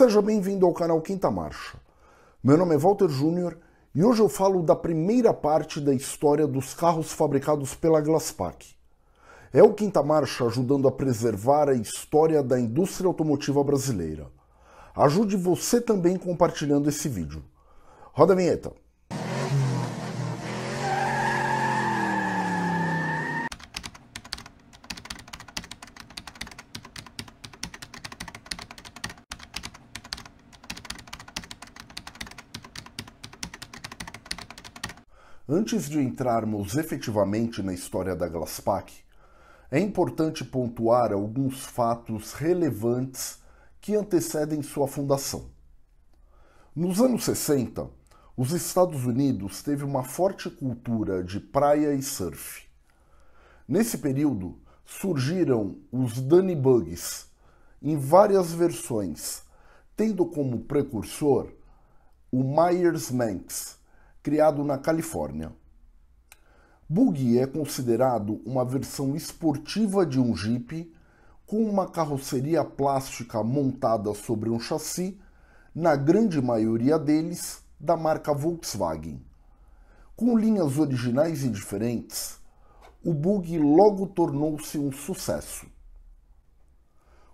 Seja bem-vindo ao canal Quinta Marcha. Meu nome é Walter Júnior e hoje eu falo da primeira parte da história dos carros fabricados pela Glaspack. É o Quinta Marcha ajudando a preservar a história da indústria automotiva brasileira. Ajude você também compartilhando esse vídeo. Roda a vinheta! Antes de entrarmos efetivamente na história da Glaspack, é importante pontuar alguns fatos relevantes que antecedem sua fundação. Nos anos 60, os Estados Unidos teve uma forte cultura de praia e surf. Nesse período, surgiram os Dunny Bugs em várias versões, tendo como precursor o Myers-Manx, criado na Califórnia. Buggy é considerado uma versão esportiva de um Jeep com uma carroceria plástica montada sobre um chassi, na grande maioria deles da marca Volkswagen. Com linhas originais e diferentes, o Bug logo tornou-se um sucesso.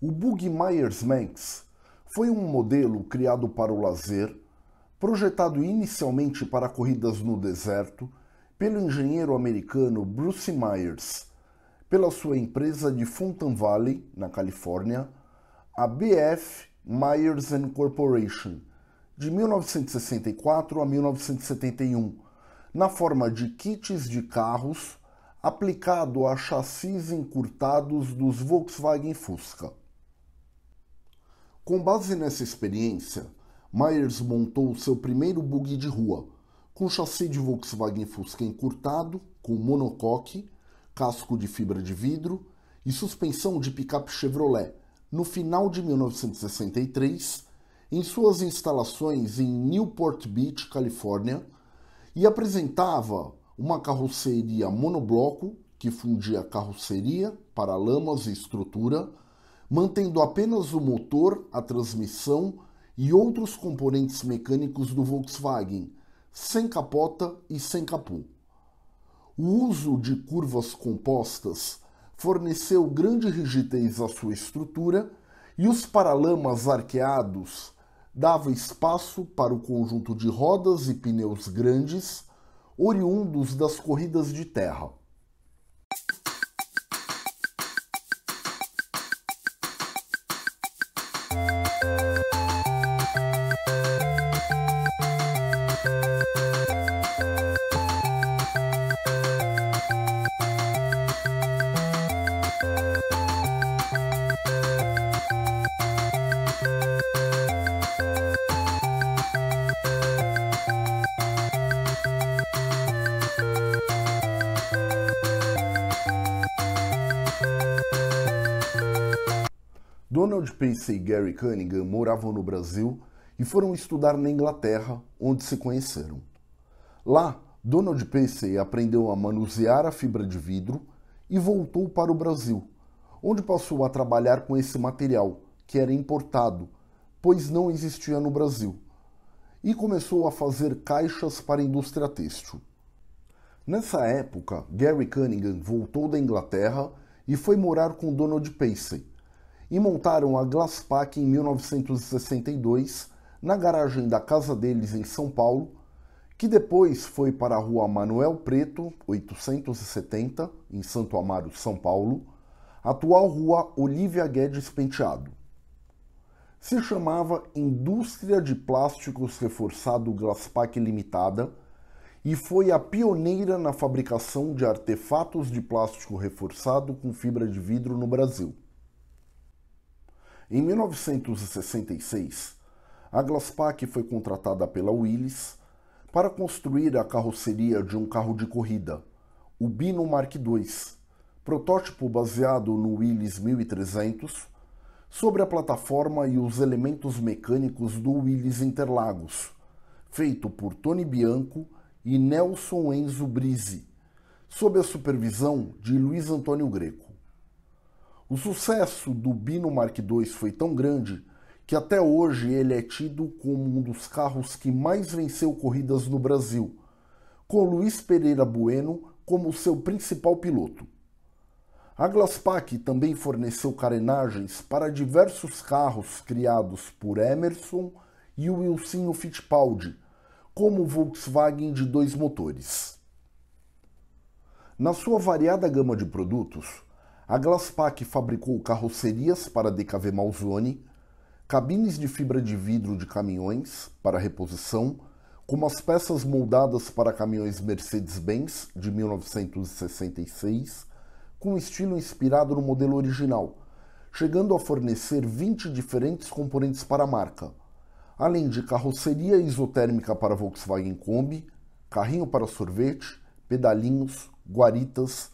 O Bug Myers-Manx foi um modelo criado para o lazer Projetado inicialmente para corridas no deserto pelo engenheiro americano Bruce Myers, pela sua empresa de Fountain Valley, na Califórnia, a BF Myers Corporation, de 1964 a 1971, na forma de kits de carros aplicado a chassis encurtados dos Volkswagen Fusca. Com base nessa experiência, Myers montou seu primeiro buggy de rua, com chassi de Volkswagen Fusca encurtado, com monocoque, casco de fibra de vidro e suspensão de picape Chevrolet, no final de 1963, em suas instalações em Newport Beach, Califórnia, e apresentava uma carroceria monobloco que fundia carroceria, paralamas e estrutura, mantendo apenas o motor, a transmissão e outros componentes mecânicos do Volkswagen, sem capota e sem capô. O uso de curvas compostas forneceu grande rigidez à sua estrutura e os paralamas arqueados dava espaço para o conjunto de rodas e pneus grandes oriundos das corridas de terra. Donald Pace e Gary Cunningham moravam no Brasil e foram estudar na Inglaterra, onde se conheceram. Lá, Donald Pace aprendeu a manusear a fibra de vidro e voltou para o Brasil, onde passou a trabalhar com esse material, que era importado, pois não existia no Brasil, e começou a fazer caixas para a indústria têxtil. Nessa época, Gary Cunningham voltou da Inglaterra e foi morar com Donald Pacey, e montaram a Glaspack em 1962 na garagem da casa deles em São Paulo, que depois foi para a rua Manuel Preto, 870, em Santo Amaro, São Paulo, atual rua Olivia Guedes Penteado. Se chamava Indústria de Plásticos Reforçado Glaspack Limitada e foi a pioneira na fabricação de artefatos de plástico reforçado com fibra de vidro no Brasil. Em 1966, a Glaspack foi contratada pela Willys para construir a carroceria de um carro de corrida, o Bino Mark II, protótipo baseado no Willys 1300, sobre a plataforma e os elementos mecânicos do Willys Interlagos, feito por Tony Bianco e Nelson Enzo Brise, sob a supervisão de Luiz Antônio Greco. O sucesso do Bino Mark II foi tão grande que até hoje ele é tido como um dos carros que mais venceu corridas no Brasil, com Luiz Pereira Bueno como seu principal piloto. A Glaspack também forneceu carenagens para diversos carros criados por Emerson e o Wilsinho Fittipaldi, como o Volkswagen de dois motores. Na sua variada gama de produtos, a Glaspack fabricou carrocerias para DKV Malzone, cabines de fibra de vidro de caminhões para reposição, como as peças moldadas para caminhões Mercedes-Benz de 1966, com estilo inspirado no modelo original, chegando a fornecer 20 diferentes componentes para a marca, além de carroceria isotérmica para Volkswagen Kombi, carrinho para sorvete, pedalinhos, guaritas,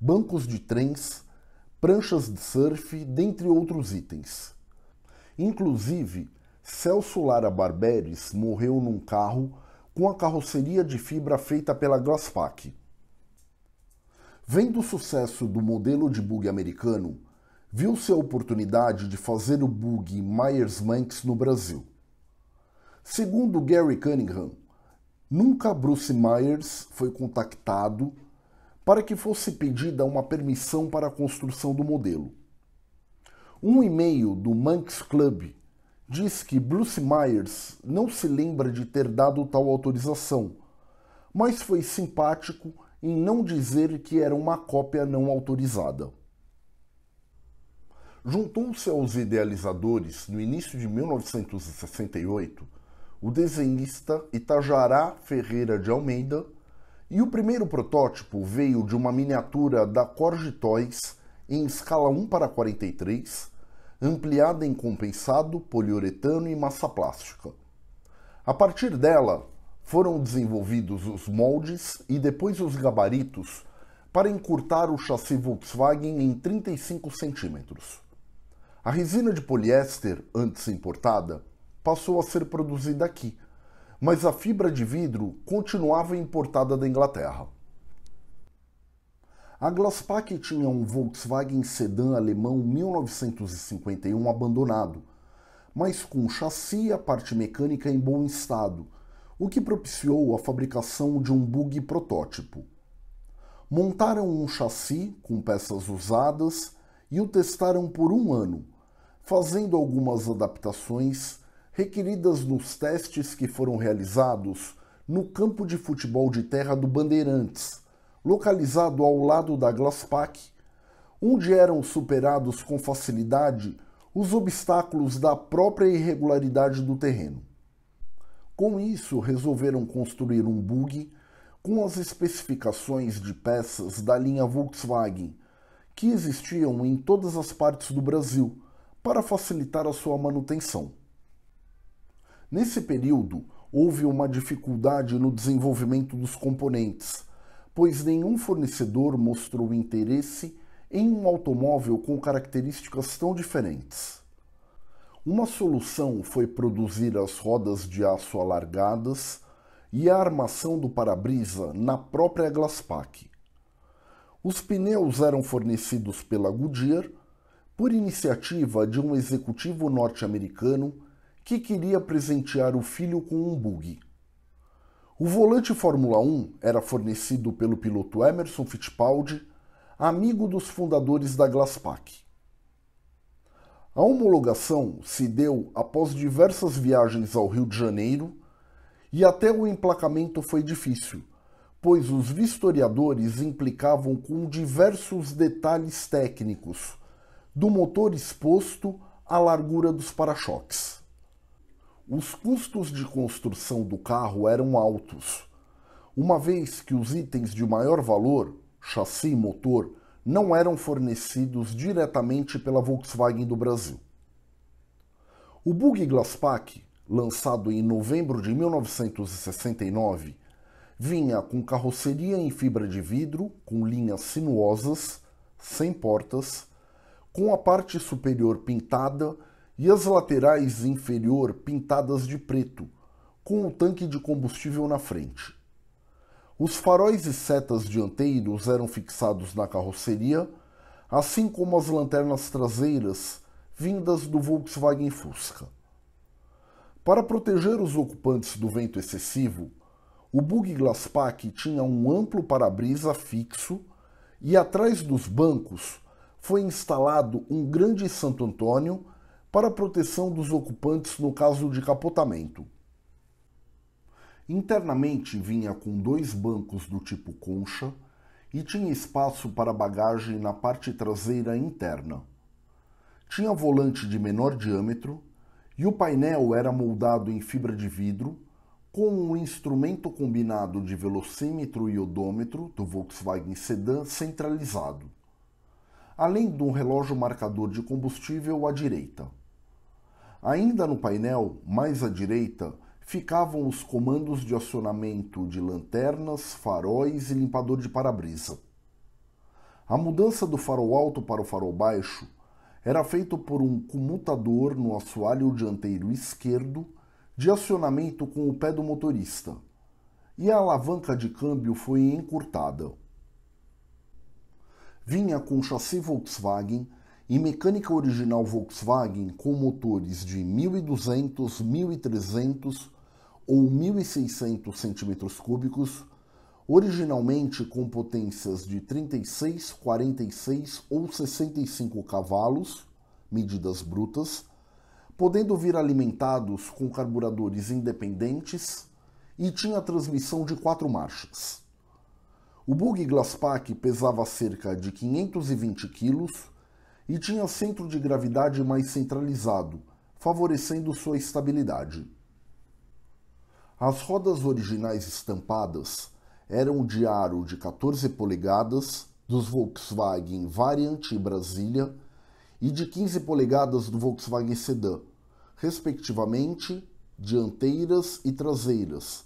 bancos de trens, pranchas de surf, dentre outros itens. Inclusive, Celso Lara Barberis morreu num carro com a carroceria de fibra feita pela Glasspack. Vendo o sucesso do modelo de bug americano, viu-se a oportunidade de fazer o bug Myers-Manx no Brasil. Segundo Gary Cunningham, nunca Bruce Myers foi contactado para que fosse pedida uma permissão para a construção do modelo. Um e-mail do Manx Club diz que Bruce Myers não se lembra de ter dado tal autorização, mas foi simpático em não dizer que era uma cópia não autorizada. Juntou-se aos idealizadores no início de 1968 o desenhista Itajará Ferreira de Almeida e o primeiro protótipo veio de uma miniatura da Corge Toys em escala 1 para 43, ampliada em compensado, poliuretano e massa plástica. A partir dela, foram desenvolvidos os moldes e depois os gabaritos para encurtar o chassi Volkswagen em 35 centímetros. A resina de poliéster, antes importada, passou a ser produzida aqui, mas a fibra de vidro continuava importada da Inglaterra. A Glaspack tinha um Volkswagen sedã alemão 1951 abandonado, mas com chassi e a parte mecânica em bom estado, o que propiciou a fabricação de um bug protótipo. Montaram um chassi com peças usadas e o testaram por um ano, fazendo algumas adaptações requeridas nos testes que foram realizados no campo de futebol de terra do Bandeirantes, localizado ao lado da Glaspac, onde eram superados com facilidade os obstáculos da própria irregularidade do terreno. Com isso, resolveram construir um bug com as especificações de peças da linha Volkswagen, que existiam em todas as partes do Brasil, para facilitar a sua manutenção. Nesse período, houve uma dificuldade no desenvolvimento dos componentes, pois nenhum fornecedor mostrou interesse em um automóvel com características tão diferentes. Uma solução foi produzir as rodas de aço alargadas e a armação do para-brisa na própria Glaspack. Os pneus eram fornecidos pela Goodyear por iniciativa de um executivo norte-americano que queria presentear o filho com um bug. O volante Fórmula 1 era fornecido pelo piloto Emerson Fittipaldi, amigo dos fundadores da Glaspack. A homologação se deu após diversas viagens ao Rio de Janeiro e até o emplacamento foi difícil, pois os vistoriadores implicavam com diversos detalhes técnicos, do motor exposto à largura dos para-choques. Os custos de construção do carro eram altos, uma vez que os itens de maior valor, chassi e motor, não eram fornecidos diretamente pela Volkswagen do Brasil. O Bug Glaspack, lançado em novembro de 1969, vinha com carroceria em fibra de vidro, com linhas sinuosas, sem portas, com a parte superior pintada e as laterais inferior pintadas de preto, com o tanque de combustível na frente. Os faróis e setas dianteiros eram fixados na carroceria, assim como as lanternas traseiras vindas do Volkswagen Fusca. Para proteger os ocupantes do vento excessivo, o Bug Glaspack tinha um amplo para-brisa fixo e atrás dos bancos foi instalado um grande Santo Antônio para a proteção dos ocupantes no caso de capotamento. Internamente vinha com dois bancos do tipo concha e tinha espaço para bagagem na parte traseira interna. Tinha volante de menor diâmetro e o painel era moldado em fibra de vidro com um instrumento combinado de velocímetro e odômetro do Volkswagen Sedan centralizado, além de um relógio marcador de combustível à direita. Ainda no painel, mais à direita, ficavam os comandos de acionamento de lanternas, faróis e limpador de para-brisa. A mudança do farol alto para o farol baixo era feita por um comutador no assoalho dianteiro esquerdo de acionamento com o pé do motorista, e a alavanca de câmbio foi encurtada. Vinha com chassi Volkswagen e mecânica original Volkswagen com motores de 1200, 1300 ou 1600 cm3, originalmente com potências de 36, 46 ou 65 cavalos, medidas brutas, podendo vir alimentados com carburadores independentes e tinha transmissão de quatro marchas. O bug Glasspack pesava cerca de 520 quilos e tinha centro de gravidade mais centralizado, favorecendo sua estabilidade. As rodas originais estampadas eram de aro de 14 polegadas dos Volkswagen Variant e Brasília e de 15 polegadas do Volkswagen Sedan, respectivamente dianteiras e traseiras,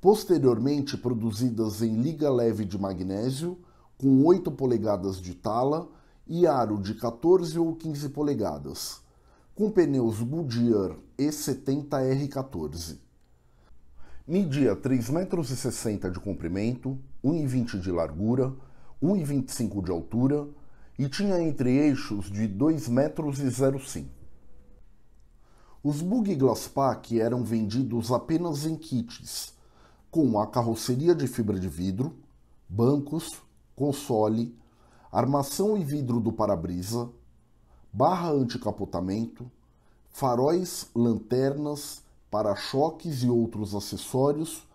posteriormente produzidas em liga leve de magnésio, com 8 polegadas de tala e aro de 14 ou 15 polegadas, com pneus Goodyear E70R14. Media 3,60 metros de comprimento, 1,20 de largura, 1,25 de altura e tinha entre eixos de 2,05 metros. Os Bug Pack eram vendidos apenas em kits, com a carroceria de fibra de vidro, bancos, console, armação e vidro do para-brisa, barra anticapotamento, faróis, lanternas, para-choques e outros acessórios,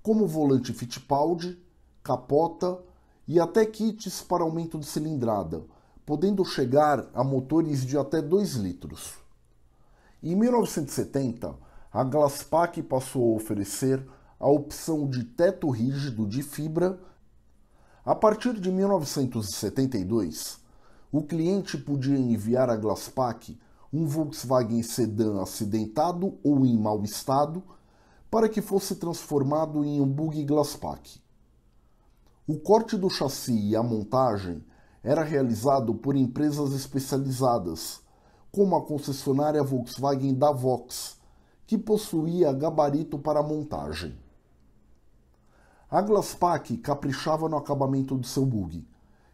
como volante Fittipaldi, capota e até kits para aumento de cilindrada, podendo chegar a motores de até 2 litros. Em 1970, a Glaspack passou a oferecer a opção de teto rígido de fibra a partir de 1972, o cliente podia enviar a Glaspack um Volkswagen sedã acidentado ou em mau estado para que fosse transformado em um bug Glaspack. O corte do chassi e a montagem era realizado por empresas especializadas, como a concessionária Volkswagen da Vox, que possuía gabarito para montagem. A Glaspack caprichava no acabamento do seu bug,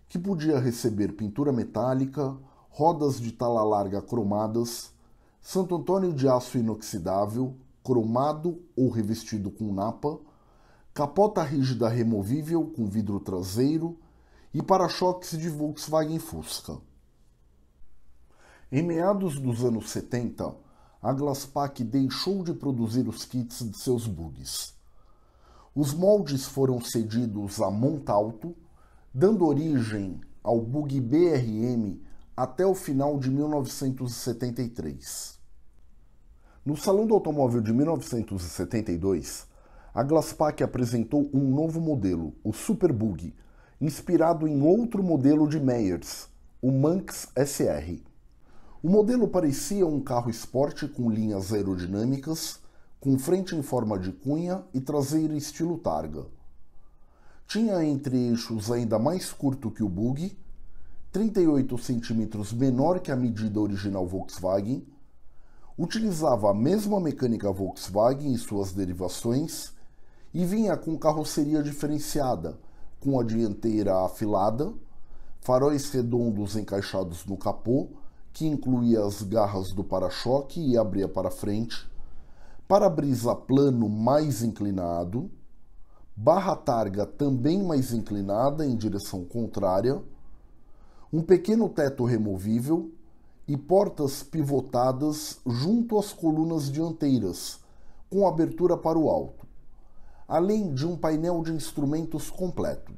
que podia receber pintura metálica, rodas de tala larga cromadas, Santo Antônio de aço inoxidável, cromado ou revestido com napa, capota rígida removível com vidro traseiro e para-choques de Volkswagen Fusca. Em meados dos anos 70, a Glaspack deixou de produzir os kits de seus bugs. Os moldes foram cedidos a Montalto, dando origem ao bug BRM até o final de 1973. No Salão do Automóvel de 1972, a Glaspack apresentou um novo modelo, o Super Bug, inspirado em outro modelo de Meyers, o Manx SR. O modelo parecia um carro esporte com linhas aerodinâmicas com frente em forma de cunha e traseira estilo targa. Tinha entre-eixos ainda mais curto que o Bug, 38 cm menor que a medida original Volkswagen, utilizava a mesma mecânica Volkswagen e suas derivações e vinha com carroceria diferenciada, com a dianteira afilada, faróis redondos encaixados no capô, que incluía as garras do para-choque e abria para frente, para-brisa plano mais inclinado, barra targa também mais inclinada em direção contrária, um pequeno teto removível e portas pivotadas junto às colunas dianteiras, com abertura para o alto, além de um painel de instrumentos completo.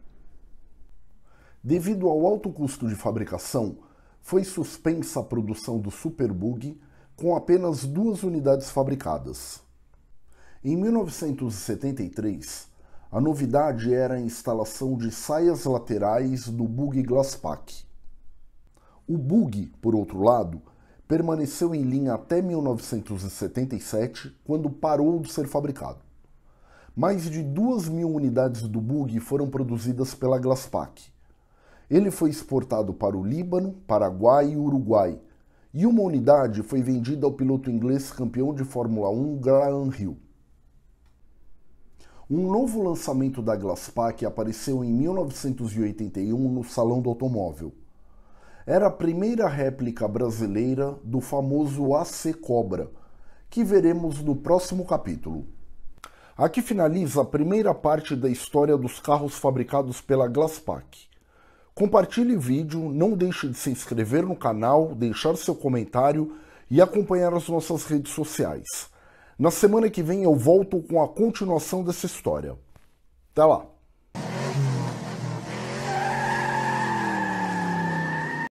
Devido ao alto custo de fabricação, foi suspensa a produção do Superbug com apenas duas unidades fabricadas. Em 1973, a novidade era a instalação de saias laterais do bug Glaspack. O bug, por outro lado, permaneceu em linha até 1977, quando parou de ser fabricado. Mais de 2 mil unidades do bug foram produzidas pela Glasspack. Ele foi exportado para o Líbano, Paraguai e Uruguai, e uma unidade foi vendida ao piloto inglês campeão de Fórmula 1 Graham Hill. Um novo lançamento da Glaspack apareceu em 1981 no Salão do Automóvel. Era a primeira réplica brasileira do famoso AC Cobra, que veremos no próximo capítulo. Aqui finaliza a primeira parte da história dos carros fabricados pela Glaspack. Compartilhe o vídeo, não deixe de se inscrever no canal, deixar seu comentário e acompanhar as nossas redes sociais. Na semana que vem eu volto com a continuação dessa história. Até lá!